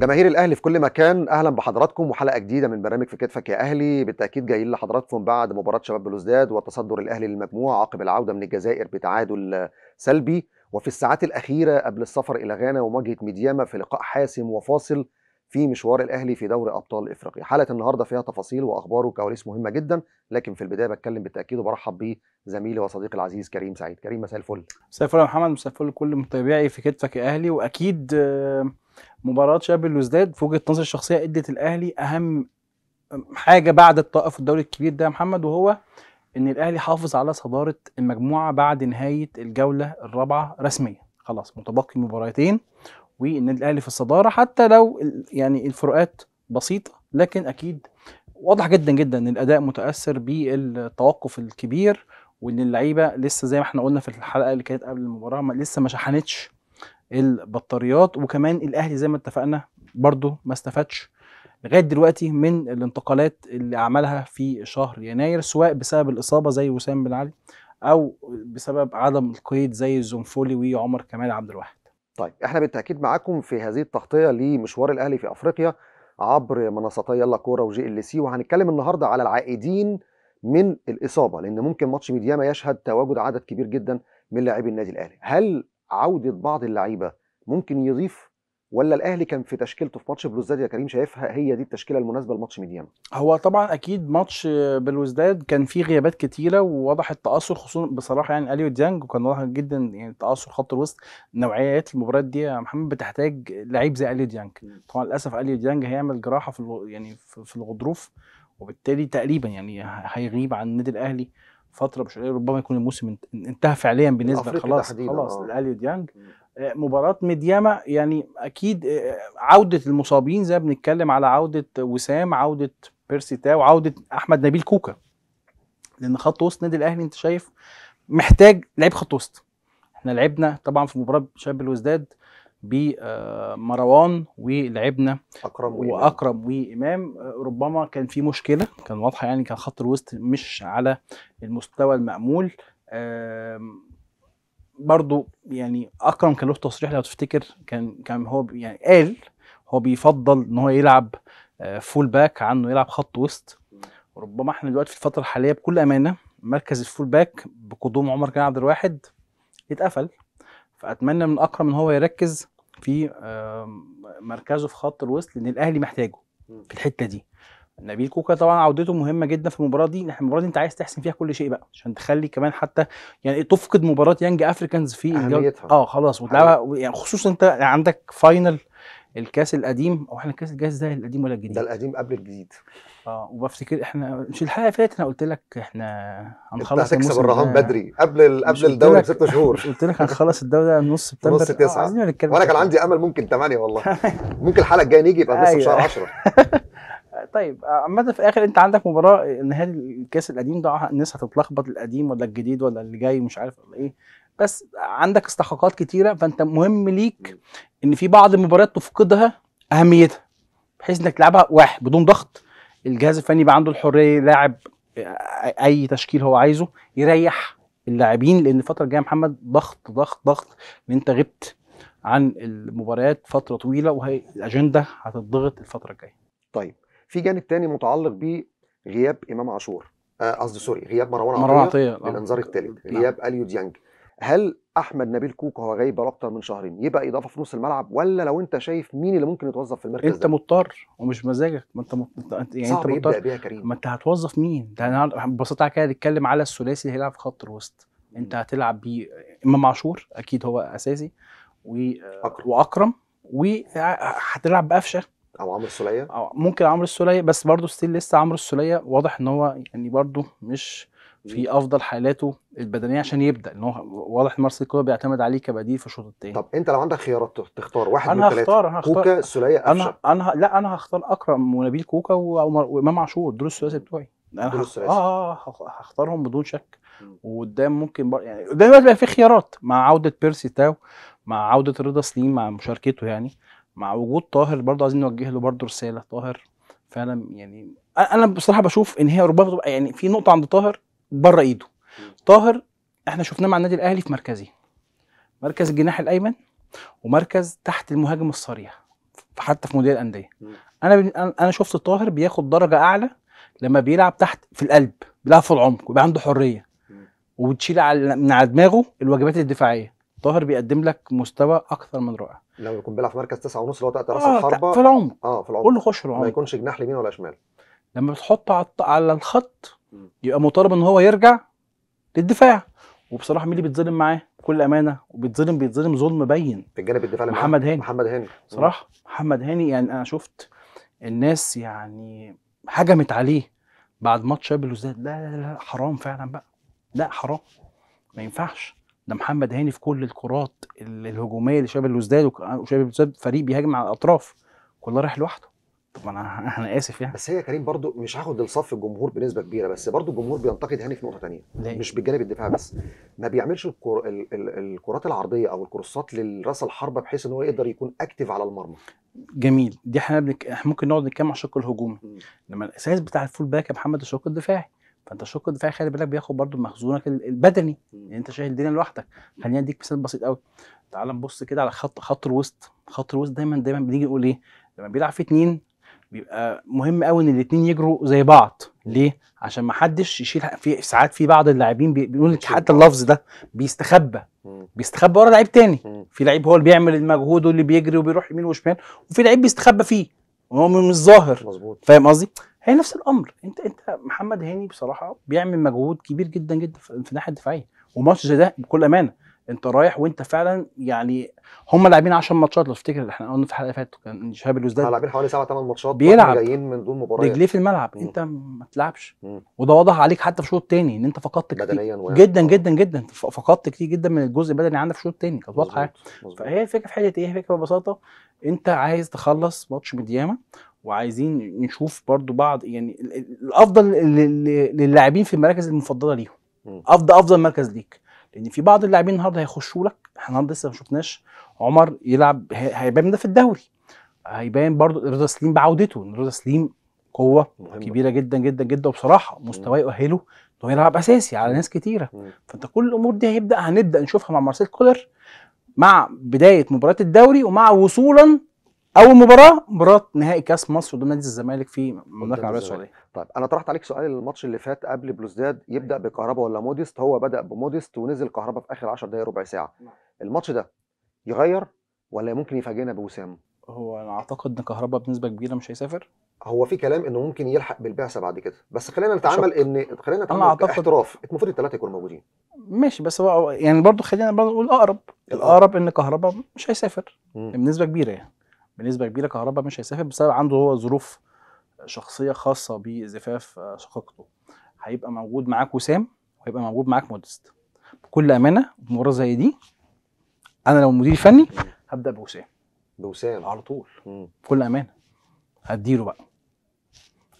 جماهير الاهلي في كل مكان اهلا بحضراتكم وحلقه جديده من برنامج في كتفك يا اهلي بالتاكيد جايين لحضراتكم بعد مباراه شباب بلوزداد وتصدر الاهلي للمجموعه عقب العوده من الجزائر بتعادل سلبي وفي الساعات الاخيره قبل السفر الى غانا ومواجهه ميدياما في لقاء حاسم وفاصل في مشوار الاهلي في دوري ابطال افريقيا حلقه النهارده فيها تفاصيل واخبار وكواليس مهمه جدا لكن في البدايه بتكلم بالتاكيد وبرحب بزميلي وصديقي العزيز كريم سعيد كريم مساء الفل مساء الفل يا محمد مساء الفل لكل متابعي في كتفك يا اهلي واكيد آه مباراه شباب الوزداد في وجهه نظري الشخصيه ادت الاهلي اهم حاجه بعد الطائف الدوري الكبير ده يا محمد وهو ان الاهلي حافظ على صداره المجموعه بعد نهايه الجوله الرابعه رسميا خلاص متبقي مباراتين والنادي الاهلي في الصداره حتى لو يعني الفروقات بسيطه لكن اكيد واضح جدا جدا ان الاداء متاثر بالتوقف الكبير وان اللعيبه لسه زي ما احنا قلنا في الحلقه اللي كانت قبل المباراه لسه ما شحنتش البطاريات وكمان الاهلي زي ما اتفقنا برضو ما استفادش لغايه دلوقتي من الانتقالات اللي عملها في شهر يناير سواء بسبب الاصابه زي وسام بن علي او بسبب عدم القيد زي الزنفولي وعمر كمال عبد الواحد. طيب احنا بالتاكيد معاكم في هذه التغطيه لمشوار الاهلي في افريقيا عبر منصتي يلا كوره وجي ال سي وهنتكلم النهارده على العائدين من الاصابه لان ممكن ماتش ميدياما يشهد تواجد عدد كبير جدا من لاعبي النادي الاهلي، هل عوده بعض اللعيبه ممكن يضيف ولا الاهلي كان في تشكيلته في ماتش بلوزداد يا كريم شايفها هي دي التشكيله المناسبه لماتش ميديانا هو طبعا اكيد ماتش بلوزداد كان فيه غيابات كتيره وواضح التاثر خصوصا بصراحه يعني اليو ديانج وكان واضح جدا يعني تاثر خط الوسط نوعيات المباريات دي يا محمد بتحتاج لعيب زي اليو ديانج طبعا للاسف اليو ديانج هيعمل جراحه في يعني في الغضروف وبالتالي تقريبا يعني هيغيب عن النادي الاهلي فتره مش قليله ربما يكون الموسم انتهى فعليا بالنسبه خلاص خلاص آه. ديانج آه، مباراه مدياما يعني اكيد آه، عوده المصابين زي بنتكلم على عوده وسام عوده بيرسي تاو عوده احمد نبيل كوكا لان خط وسط النادي الاهلي انت شايف محتاج لعيب خط وسط احنا لعبنا طبعا في مباراه شباب الوزداد بمروان ولعبنا اكرم وإمام. واكرم وامام ربما كان في مشكله كان واضحه يعني كان خط الوسط مش على المستوى المامول برضو يعني اكرم كان له تصريح لو تفتكر كان كان هو يعني قال هو بيفضل ان هو يلعب فول آه، باك عنه يلعب خط وسط ربما احنا دلوقتي في الفتره الحاليه بكل امانه مركز الفول باك بقدوم عمر كان عبد الواحد اتقفل فاتمنى من اكرم ان هو يركز في مركزه في خط الوسط لان الاهلي محتاجه في الحته دي نبيل كوكا طبعا عودته مهمه جدا في المباراه دي المباراه دي انت عايز تحسن فيها كل شيء بقى عشان تخلي كمان حتى يعني تفقد مباراه يانج افريكانز في اهميتها اه خلاص وتلعبها يعني خصوصا انت عندك فاينل الكاس القديم او احنا الكاس الجاهز ده القديم ولا الجديد؟ ده القديم قبل الجديد اه وبفتكر احنا مش الحلقه اللي فاتت انا قلت لك احنا هنخلص هتكسب الرهان بدري قبل قبل الدوري بست شهور قلت لك هنخلص الدوري نص سبتمبر نص تسعه آه، عايزين نتكلم وانا كان عندي امل ممكن 8 والله أيوة. ممكن الحلقه الجايه نيجي يبقى لسه في أيوة. شهر 10 طيب عامة في الاخر انت عندك مباراه نهائي الكاس القديم ده الناس هتتلخبط القديم ولا الجديد ولا اللي جاي مش عارف ايه بس عندك استحقاقات كتيره فانت مهم ليك ان في بعض المباريات تفقدها اهميتها بحيث انك تلعبها واحد بدون ضغط الجهاز الفني يبقى عنده الحريه يلاعب آه، اي تشكيل هو عايزه يريح اللاعبين لان الفتره الجايه محمد ضغط ضغط ضغط ان انت غبت عن المباريات فتره طويله والاجنده هتضغط الفتره الجايه. طيب في جانب تاني متعلق بغياب امام عاشور آه، قصدي سوري غياب مروان عطيه مروان عطيه الانذار آه. الثالث نعم. غياب اليو ديانج هل احمد نبيل كوكا هو غايب بقاله اكتر من شهرين يبقى اضافه في نص الملعب ولا لو انت شايف مين اللي ممكن يتوظف في المركز انت ده؟ مضطر ومش مزاجك ما انت مط... يعني انت مضطر يبدأ بيها كريم ما انت هتوظف مين ده انا ببساطه كده نتكلم على الثلاثي اللي هيلعب في خط الوسط انت هتلعب بيه امام عاشور اكيد هو اساسي و... أكرم. واكرم وهتلعب بقفشه او عمرو السوليه ممكن عمرو السوليه بس برضه ستيل لسه عمرو السوليه واضح ان هو يعني برضه مش في افضل حالاته البدنيه عشان يبدا ان هو واضح ان مارسيل كولر بيعتمد عليه كبديل في الشوط الثاني طب انت لو عندك خيارات تختار واحد من ثلاثه انا هختار كوكا سوليه انا انا لا انا هختار اكرم ونبيل كوكا وامام عاشور دول الثلاثي بتوعي انا اه, آه، هختارهم بدون شك وقدام ممكن بر... يعني قدام بقى في خيارات مع عوده بيرسي تاو مع عوده رضا سليم مع مشاركته يعني مع وجود طاهر برضه عايزين نوجه له برضه رساله طاهر فعلا يعني انا بصراحه بشوف ان هي ربما يعني في نقطه عند طاهر بره ايده طاهر احنا شفناه مع النادي الاهلي في مركزين مركز الجناح الايمن ومركز تحت المهاجم الصريح حتى في مدير الانديه انا انا شفت طاهر بياخد درجه اعلى لما بيلعب تحت في القلب بيلعب في العمق ويبقى عنده حريه وبتشيل على من على دماغه الواجبات الدفاعيه طاهر بيقدم لك مستوى اكثر من رائع لو يكون بيلعب في مركز تسعة ونص اللي هو تحت راس آه الحربه في العمق اه في العمق كله خش العمق ما يكونش جناح يمين ولا شمال لما بتحطه على الخط يبقى مطالب ان هو يرجع للدفاع وبصراحه مين اللي بيتظلم معاه بكل امانه وبيتظلم بيتظلم ظلم بين بجانب الدفاع محمد هاني محمد هاني بصراحه محمد هاني يعني انا شفت الناس يعني هجمت عليه بعد ماتش شاب الوزداد لا لا لا حرام فعلا بقى لا حرام ما ينفعش ده محمد هاني في كل الكرات الهجوميه لشباب الوزداد وشباب الوزداد فريق بيهاجم على الاطراف كلها رايح لوحده طب انا انا اسف يعني بس هي كريم برضو مش هاخد الصف الجمهور بنسبه كبيره بس برضو الجمهور بينتقد هاني في نقطه ثانيه مش بالجانب الدفاع بس ما بيعملش الكر... ال... ال... الكرات العرضيه او الكروسات للراس الحربه بحيث ان هو يقدر يكون اكتف على المرمى جميل دي احنا بنك... ممكن نقعد نتكلم على الشق الهجومي لما الاساس بتاع الفول باك يا محمد الشق الدفاعي فانت الشق الدفاعي خلي بالك بياخد برضو مخزونك البدني يعني انت شايل الدنيا لوحدك خليني اديك مثال بسيط قوي تعال نبص كده على خط خط الوسط خط الوسط دايما دايما بنيجي نقول ايه لما بيلعب في اتنين بيبقى مهم قوي ان الاثنين يجروا زي بعض ليه عشان ما حدش يشيل في ساعات في بعض اللاعبين بيقول حتى اللفظ ده بيستخبى بيستخبى ورا لعيب تاني في لعيب هو اللي بيعمل المجهود واللي بيجري وبيروح يمين وشمال وفي لعيب بيستخبى فيه وهو مش ظاهر مظبوط فاهم قصدي هي نفس الامر انت انت محمد هاني بصراحه بيعمل مجهود كبير جدا جدا في الناحيه الدفاعيه وماتش زي ده بكل امانه انت رايح وانت فعلا يعني هم لاعبين 10 ماتشات لو تفتكر احنا قلنا في الحلقه اللي فاتت كان شهاب الوزداد لاعبين حوالي 7 8 ماتشات بيلعب جايين من دون مباراه رجليه في الملعب انت ما تلعبش وده واضح عليك حتى في الشوط الثاني ان انت فقدت كتير بدنيا اه. جدا, جدا جدا جدا فقدت كتير جدا من الجزء البدني عندك في الشوط الثاني كانت واضحه فهي الفكره في حته ايه الفكره ببساطه انت عايز تخلص ماتش مدياما وعايزين نشوف برضو بعض يعني الافضل للاعبين في المراكز المفضله ليهم افضل افضل مركز ليك لان في بعض اللاعبين النهارده هيخشوا لك احنا النهارده لسه ما شفناش عمر يلعب هيبان ده في الدوري هيبان برضو رضا سليم بعودته رضا سليم قوه مهمة. كبيره جدا جدا جدا وبصراحه مستواه يؤهله ان هو يلعب اساسي على ناس كتيره مم. فانت كل الامور دي هيبدا هنبدا نشوفها مع مارسيل كولر مع بدايه مباراه الدوري ومع وصولا اول مباراه مباراه نهائي كاس مصر ضد نادي الزمالك في المملكه العربيه السعوديه طيب انا طرحت عليك سؤال الماتش اللي فات قبل بلوزداد يبدا أيوه. بكهربا ولا موديست هو بدا بموديست ونزل كهربا في اخر 10 دقائق ربع ساعه نعم. الماتش ده يغير ولا ممكن يفاجئنا بوسام هو انا اعتقد ان كهربا بنسبه كبيره مش هيسافر هو في كلام انه ممكن يلحق بالبعثه بعد كده بس خلينا نتعامل ان خلينا نتعامل أنا أعتقد... احتراف المفروض الثلاثه يكونوا موجودين ماشي بس هو يعني برضه خلينا نقول اقرب الاقرب ان كهربا مش هيسافر بنسبه كبيره يعني بنسبه كبيره كهربا مش هيسافر بسبب عنده هو ظروف شخصيه خاصه بزفاف آه، شقيقته هيبقى موجود معاك وسام وهيبقى موجود معاك مودست بكل امانه مباراه زي دي انا لو مدير فني هبدا بوسام بوسام على طول مم. بكل امانه هديله بقى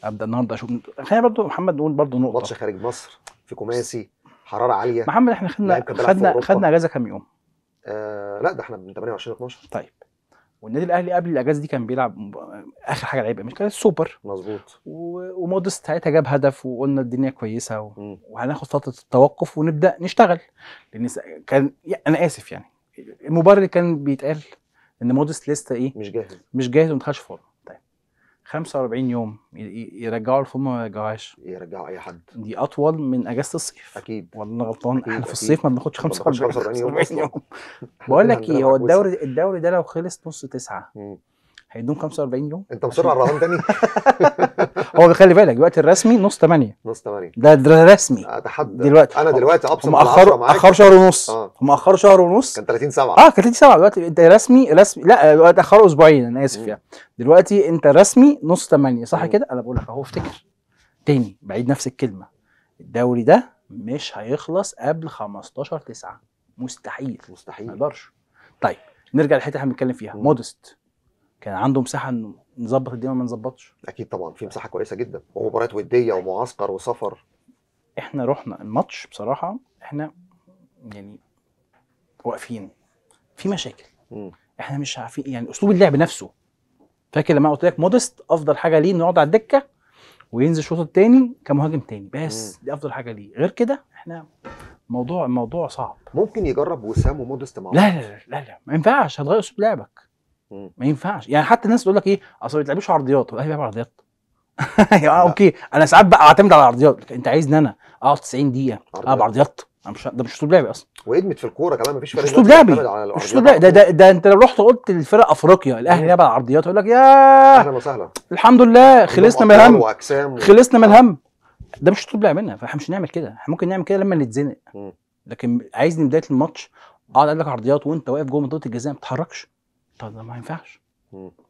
ابدا النهارده اشوف خلينا برضو محمد نقول برضو نقطه ماتش خارج مصر في كوماسي حراره عاليه محمد احنا خدنا خدنا خدنا اجازه كام يوم؟ آه لا ده احنا من 28 12 طيب والنادي الاهلي قبل الاجازه دي كان بيلعب اخر حاجه لعيبه مش كان السوبر مظبوط ومودست ساعتها جاب هدف وقلنا الدنيا كويسه و... وهناخد فتره التوقف ونبدا نشتغل لان كان انا اسف يعني المباراه اللي كان بيتقال ان مودست لسه ايه مش جاهز مش جاهز وما دخلش فورمه 45 يوم يرجعوا الفم ما يرجعوهاش يرجعوا اي حد دي اطول من اجازه الصيف اكيد ولا انا غلطان احنا في الصيف ما بناخدش 45 يوم, يوم. بقول لك ايه هو الدوري الدوري ده لو خلص نص تسعه هيدون 45 يوم انت مصر على الرهان تاني هو خلي بالك دلوقتي الرسمي نص 8 نص 8 ده, ده رسمي اتحدى دلوقتي انا دلوقتي ابصم هم اخر شهر ونص اه هم اخر شهر ونص كان 30 7 اه كان 30 7 دلوقتي انت رسمي رسمي لا دلوقتي اسبوعين انا اسف يعني دلوقتي انت رسمي نص 8 صح كده انا بقول لك اهو افتكر تاني بعيد نفس الكلمه الدوري ده مش هيخلص قبل 15 9 مستحيل مستحيل ما اقدرش طيب نرجع للحته اللي احنا بنتكلم فيها مودست كان عنده مساحه انه نظبط الدنيا ما نظبطش اكيد طبعا في مساحه كويسه جدا ومباريات وديه ومعسكر وسفر احنا رحنا الماتش بصراحه احنا يعني واقفين في مشاكل م. احنا مش عارفين يعني اسلوب اللعب نفسه فاكر لما قلت لك مودست افضل حاجه ليه انه يقعد على الدكه وينزل الشوط الثاني كمهاجم تاني بس م. دي افضل حاجه ليه غير كده احنا موضوع الموضوع صعب ممكن يجرب وسام ومودست مع لا لا لا لا, لا. ما ينفعش هتغير اسلوب لعبك ما ينفعش يعني حتى الناس تقول لك ايه اصل ما بيتلعبوش عرضيات هو بيلعب عرضيات اه اوكي انا ساعات بقى اعتمد على العرضيات انت عايزني انا اقعد 90 دقيقه العب عرضيات انا مش ده مش اسلوب لعبي اصلا وادمت في الكوره كمان مفيش فرق مش اسلوب لعبي مش اسلوب لعبي ده, ده, ده انت لو رحت قلت للفرق افريقيا الاهلي لعب على العرضيات يقول لك يا اهلا وسهلا الحمد لله خلصنا من الهم خلصنا من آه. الهم ده مش اسلوب لعبنا فاحنا مش هنعمل كده احنا ممكن نعمل كده لما نتزنق لكن عايزني بدايه الماتش اقعد اقول لك عرضيات وانت واقف جوه منطقه الجزاء ما بتتحركش طب ده ما ينفعش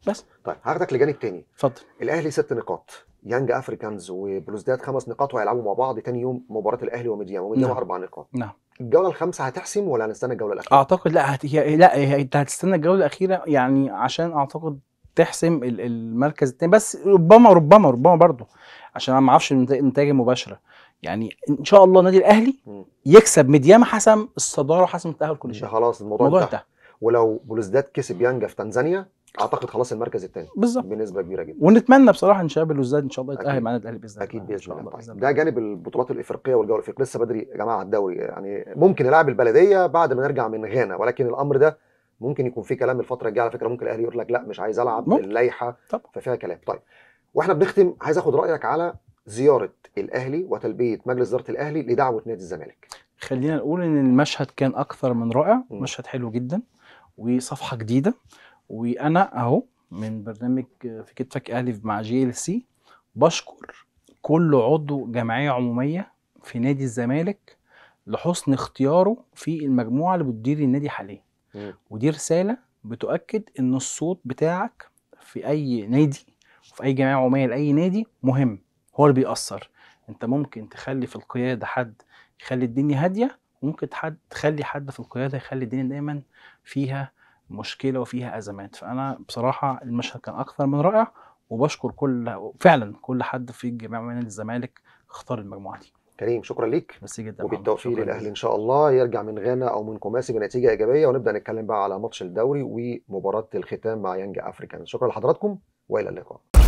بس طيب هاخدك لجانب تاني اتفضل الاهلي ست نقاط يانج افريكانز وبلوزداد خمس نقاط وهيلعبوا مع بعض تاني يوم مباراه الاهلي وميديان وميديان نعم. اربع نقاط نعم الجوله الخامسه هتحسم ولا هنستنى الجوله الاخيره؟ اعتقد لا هت... هي... لا هي... انت هتستنى الجوله الاخيره يعني عشان اعتقد تحسم المركز التاني بس ربما ربما ربما برضه عشان انا ما اعرفش النتائج المباشره يعني ان شاء الله النادي الاهلي يكسب ميدياما حسم الصداره وحسم التاهل كل شيء خلاص الموضوع انتهى ولو بلوزداد كسب يانجا في تنزانيا اعتقد خلاص المركز الثاني بالظبط بنسبه كبيره جدا ونتمنى بصراحه ان شباب بلوزداد ان شاء الله يتاهل مع النادي الاهلي باذن الله اكيد باذن الله ده جانب البطولات الافريقيه والجوله الافريقيه لسه بدري يا جماعه على الدوري يعني ممكن نلعب البلديه بعد ما نرجع من غانا ولكن الامر ده ممكن يكون في كلام الفتره الجايه على فكره ممكن الاهلي يقول لك لا مش عايز العب اللائحه ففيها كلام طيب واحنا بنختم عايز اخد رايك على زياره الاهلي وتلبيه مجلس اداره الاهلي لدعوه نادي الزمالك خلينا نقول ان المشهد كان اكثر من رائع مشهد حلو جدا وصفحه جديده وانا اهو من برنامج في كتفك اهلي مع جي ال سي بشكر كل عضو جمعيه عموميه في نادي الزمالك لحسن اختياره في المجموعه اللي بتدير النادي حاليا ودي رساله بتؤكد ان الصوت بتاعك في اي نادي وفي اي جمعيه عموميه لاي نادي مهم هو اللي بيأثر انت ممكن تخلي في القياده حد يخلي الدنيا هاديه ممكن حد تخلي حد في القياده يخلي الدنيا دايما فيها مشكله وفيها ازمات فانا بصراحه المشهد كان اكثر من رائع وبشكر كل فعلا كل حد في جميع من الزمالك اختار المجموعه دي كريم شكرا ليك بس جدا وبالتوفيق للاهلي ان شاء الله يرجع من غانا او من كوماسي بنتيجه ايجابيه ونبدا نتكلم بقى على ماتش الدوري ومباراه الختام مع يانج افريكان شكرا لحضراتكم والى اللقاء